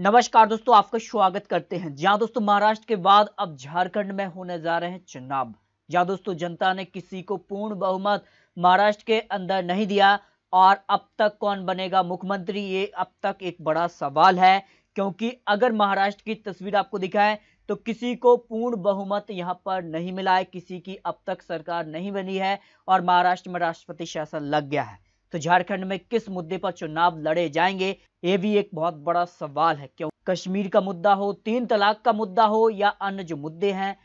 नमस्कार दोस्तों आपका स्वागत करते हैं जहां दोस्तों महाराष्ट्र के बाद अब झारखंड में होने जा रहे हैं चुनाव जहां दोस्तों जनता ने किसी को पूर्ण बहुमत महाराष्ट्र के अंदर नहीं दिया और अब तक कौन बनेगा मुख्यमंत्री ये अब तक एक बड़ा सवाल है क्योंकि अगर महाराष्ट्र की तस्वीर आपको दिखाए तो किसी को पूर्ण बहुमत यहाँ पर नहीं मिला है किसी की अब तक सरकार नहीं बनी है और महाराष्ट्र में राष्ट्रपति शासन लग गया है तो झारखंड में किस मुद्दे पर चुनाव लड़े जाएंगे ये भी एक बहुत बड़ा सवाल है क्यों कश्मीर का मुद्दा हो तीन तलाक का मुद्दा हो या अन्य जो मुद्दे हैं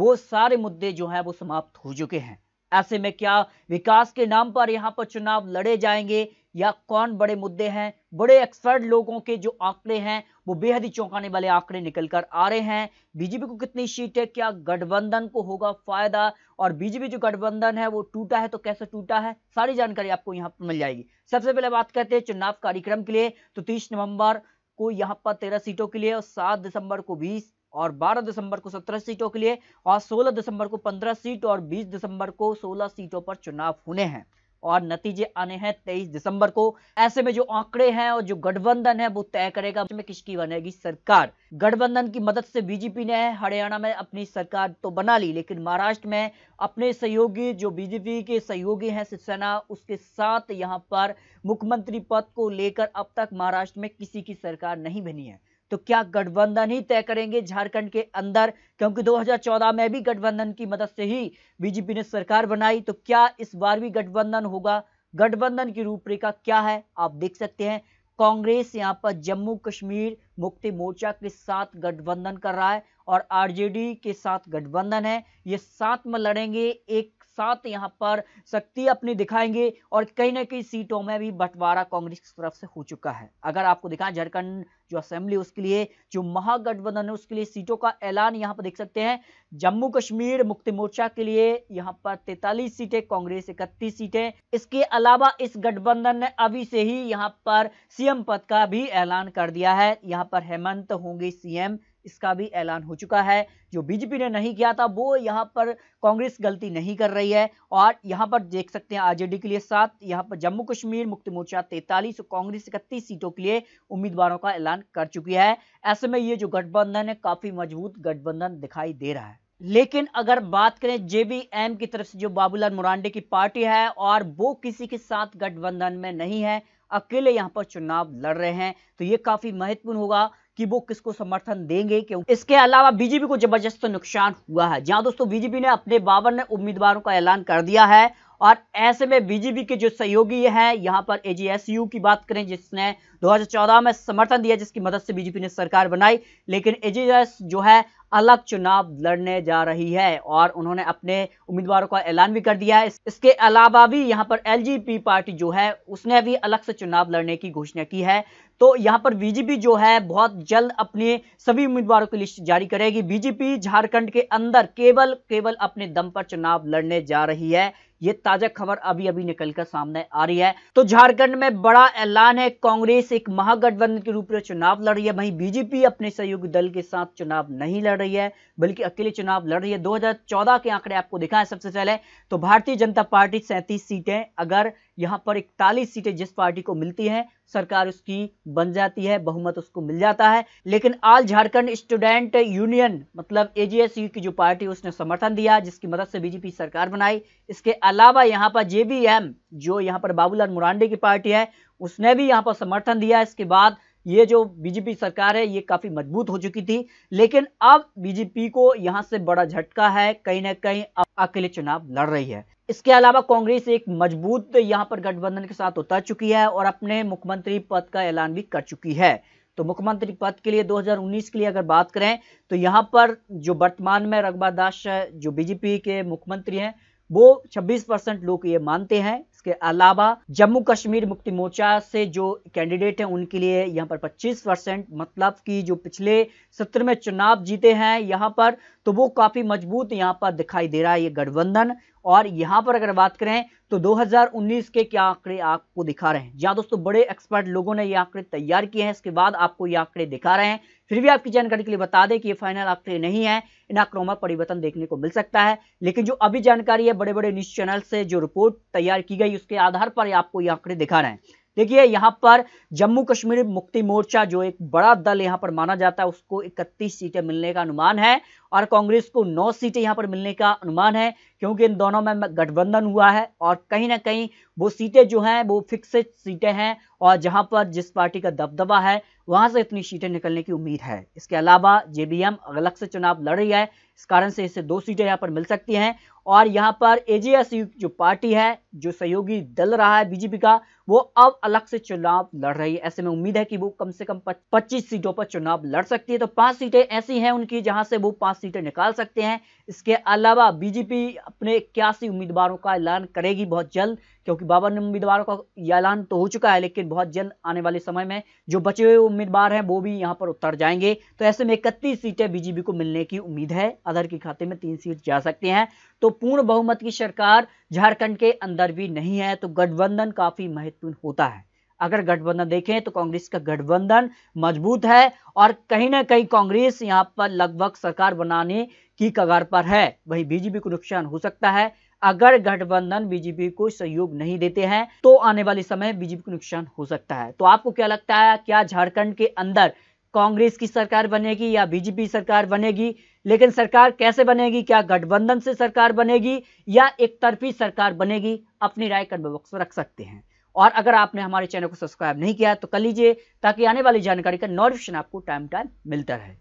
वो सारे मुद्दे जो हैं वो समाप्त हो चुके हैं ऐसे में क्या विकास के नाम पर यहाँ पर चुनाव लड़े जाएंगे या कौन बड़े मुद्दे हैं बड़े एक्सपर्ट लोगों के जो आंकड़े हैं वो बेहद ही चौंकाने वाले आंकड़े निकल कर आ रहे हैं बीजेपी को कितनी सीट है क्या गठबंधन को होगा फायदा और बीजेपी जो गठबंधन है वो टूटा है तो कैसे टूटा है सारी जानकारी आपको यहाँ पर मिल जाएगी सबसे पहले बात करते हैं चुनाव कार्यक्रम के लिए तो तीस नवंबर को यहाँ पर तेरह सीटों के लिए और सात दिसंबर को बीस और 12 दिसंबर को 17 सीटों के लिए और 16 दिसंबर को 15 सीट और 20 दिसंबर को 16 सीटों पर चुनाव होने हैं और नतीजे आने हैं तेईस दिसंबर को ऐसे में जो आंकड़े हैं और जो गठबंधन है वो तय करेगा में किसकी बनेगी सरकार गठबंधन की मदद से बीजेपी ने हरियाणा में अपनी सरकार तो बना ली लेकिन महाराष्ट्र में अपने सहयोगी जो बीजेपी के सहयोगी हैं शिवसेना उसके साथ यहां पर मुख्यमंत्री पद को लेकर अब तक महाराष्ट्र में किसी की सरकार नहीं बनी है तो क्या गठबंधन ही तय करेंगे झारखंड के अंदर क्योंकि 2014 में भी गठबंधन की मदद से ही बीजेपी ने सरकार बनाई तो क्या इस बार भी गठबंधन होगा गठबंधन की रूपरेखा क्या है आप देख सकते हैं कांग्रेस यहां पर जम्मू कश्मीर मुक्ति मोर्चा के साथ गठबंधन कर रहा है और आरजेडी के साथ गठबंधन है ये साथ में लड़ेंगे एक साथ यहाँ पर शक्ति अपनी दिखाएंगे और कहीं ना कहीं सीटों में भी बंटवारा कांग्रेस की तरफ से हो चुका है अगर आपको दिखाएं झारखंड जो असेंबली उसके लिए जो महागठबंधन है उसके लिए सीटों का ऐलान यहाँ पर देख सकते हैं जम्मू कश्मीर मुक्ति मोर्चा के लिए यहाँ पर तैतालीस सीटें कांग्रेस इकतीस सीटें इसके अलावा इस गठबंधन ने अभी से ही यहाँ पर सीएम पद का भी ऐलान कर दिया है यहाँ पर हेमंत होंगे सीएम इसका भी ऐलान हो चुका है जो बीजेपी ने नहीं किया था वो यहाँ पर कांग्रेस गलती नहीं कर रही है और यहाँ पर देख सकते हैं आरजेडी के लिए सात यहाँ पर जम्मू कश्मीर मुक्ति मोर्चा तैतालीस और कांग्रेस इकतीस सीटों के लिए उम्मीदवारों का ऐलान कर चुकी है ऐसे में ये जो गठबंधन है काफी मजबूत गठबंधन दिखाई दे रहा है लेकिन अगर बात करें जेबीएम की तरफ से जो बाबूलाल मुरांडे की पार्टी है और वो किसी के साथ गठबंधन में नहीं है अकेले यहाँ पर चुनाव लड़ रहे हैं तो ये काफी महत्वपूर्ण होगा कि वो किसको समर्थन देंगे क्यों इसके अलावा बीजेपी को जबरदस्त नुकसान हुआ है जहां दोस्तों बीजेपी ने अपने बावन उम्मीदवारों का ऐलान कर दिया है और ऐसे में बीजेपी के जो सहयोगी हैं यहाँ पर एजीएसयू की बात करें जिसने 2014 में समर्थन दिया जिसकी मदद से बीजेपी ने सरकार बनाई लेकिन एजीएस जो है अलग चुनाव लड़ने जा रही है और उन्होंने अपने उम्मीदवारों का ऐलान भी कर दिया है इसके अलावा भी यहाँ पर एलजीपी पार्टी जो है उसने भी अलग से चुनाव लड़ने की घोषणा की है तो यहाँ पर बीजेपी जो है बहुत जल्द अपने सभी उम्मीदवारों की लिस्ट जारी करेगी बीजेपी झारखंड के अंदर केवल केवल अपने दम पर चुनाव लड़ने जा रही है ये ताजा खबर अभी अभी निकल कर सामने आ रही है तो झारखंड में बड़ा ऐलान है कांग्रेस एक महागठबंधन के रूप में चुनाव लड़ रही है वहीं बीजेपी अपने सहयोगी दल के साथ चुनाव नहीं लड़ रही है बल्कि अकेले चुनाव लड़ रही है 2014 के आंकड़े आपको दिखाएं सबसे पहले तो भारतीय जनता पार्टी सैंतीस सीटें अगर यहां पर इकतालीस सीटें जिस पार्टी को मिलती हैं सरकार उसकी बन जाती है बहुमत उसको मिल जाता है लेकिन ऑल झारखंड स्टूडेंट यूनियन मतलब एजीएसयू की जो पार्टी उसने समर्थन दिया जिसकी मदद से बीजेपी सरकार बनाई इसके अलावा यहाँ पर जेबीएम जो यहाँ पर बाबूलाल मुरांडे की पार्टी है उसने भी यहाँ पर समर्थन दिया इसके बाद ये जो बीजेपी सरकार है ये काफ़ी मजबूत हो चुकी थी लेकिन अब बीजेपी को यहाँ से बड़ा झटका है कहीं ना कहीं अब अकेले चुनाव लड़ रही है इसके अलावा कांग्रेस एक मजबूत यहाँ पर गठबंधन के साथ उतर चुकी है और अपने मुख्यमंत्री पद का ऐलान भी कर चुकी है तो मुख्यमंत्री पद के लिए 2019 के लिए अगर बात करें तो यहाँ पर जो वर्तमान में रघुबा दास जो बीजेपी के मुख्यमंत्री हैं वो 26 परसेंट लोग ये मानते हैं इसके अलावा जम्मू कश्मीर मुक्ति मोर्चा से जो कैंडिडेट हैं उनके लिए यहाँ पर 25 परसेंट मतलब कि जो पिछले सत्र में चुनाव जीते हैं यहाँ पर तो वो काफ़ी मजबूत यहाँ पर दिखाई दे रहा है ये गठबंधन और यहाँ पर अगर बात करें तो 2019 के क्या आंकड़े आपको दिखा रहे हैं या दोस्तों बड़े एक्सपर्ट लोगों ने ये आंकड़े तैयार किए हैं इसके बाद आपको ये आंकड़े दिखा रहे हैं फिर भी आपकी जानकारी के लिए बता दें कि ये फाइनल आंकड़े नहीं है इन आंकड़ों में परिवर्तन देखने को मिल सकता है लेकिन जो अभी जानकारी है बड़े बड़े न्यूज चैनल से जो रिपोर्ट तैयार की गई उसके आधार पर आपको ये आंकड़े दिखा रहे हैं देखिए यहाँ पर जम्मू कश्मीर मुक्ति मोर्चा जो एक बड़ा दल यहाँ पर माना जाता है उसको 31 सीटें मिलने का अनुमान है और कांग्रेस को नौ सीटें यहाँ पर मिलने का अनुमान है क्योंकि इन दोनों में गठबंधन हुआ है और कहीं ना कहीं वो सीटें जो हैं वो फिक्स सीटें हैं और जहां पर जिस पार्टी का दबदबा है वहां से इतनी सीटें निकलने की उम्मीद है इसके अलावा जे अलग से चुनाव लड़ रही है इस कारण से इसे दो सीटें यहाँ पर मिल सकती हैं और यहाँ पर ए जो पार्टी है जो सहयोगी दल रहा है बीजेपी का वो अब अलग से चुनाव लड़ रही है ऐसे में उम्मीद है कि वो कम से कम पच्चीस सीटों पर चुनाव लड़ सकती है तो पांच सीटें ऐसी हैं उनकी जहां से वो पांच सीटें निकाल सकते हैं इसके अलावा बीजेपी अपने इक्यासी उम्मीदवारों का ऐलान करेगी बहुत जल्द क्योंकि बावन उम्मीदवारों का ऐलान तो हो चुका है लेकिन बहुत जल्द आने वाले समय में जो बचे हुए उम्मीदवार हैं वो भी यहाँ पर उतर जाएंगे तो ऐसे में इकतीस सीटें बीजेपी को मिलने की उम्मीद है अदर के खाते में तीन सीट जा सकते हैं तो पूर्ण बहुमत की सरकार झारखंड के अंदर भी नहीं है तो गठबंधन काफ़ी महत्वपूर्ण होता है अगर गठबंधन देखें तो कांग्रेस का गठबंधन मजबूत है और कहीं ना कहीं कांग्रेस यहाँ पर लगभग सरकार बनाने की कगार पर है वही बीजेपी को नुकसान हो सकता है अगर गठबंधन बीजेपी को सहयोग नहीं देते हैं तो आने वाले समय बीजेपी को नुकसान हो सकता है तो आपको क्या लगता है क्या झारखंड के अंदर कांग्रेस की सरकार बनेगी या बीजेपी सरकार बनेगी लेकिन सरकार कैसे बनेगी क्या गठबंधन से सरकार बनेगी या एक तरफी सरकार बनेगी अपनी राय कमेंट बॉक्स रख सकते हैं और अगर आपने हमारे चैनल को सब्सक्राइब नहीं किया तो कर लीजिए ताकि आने वाली जानकारी का नोटिफिकेशन आपको टाइम टाइम मिलता रहे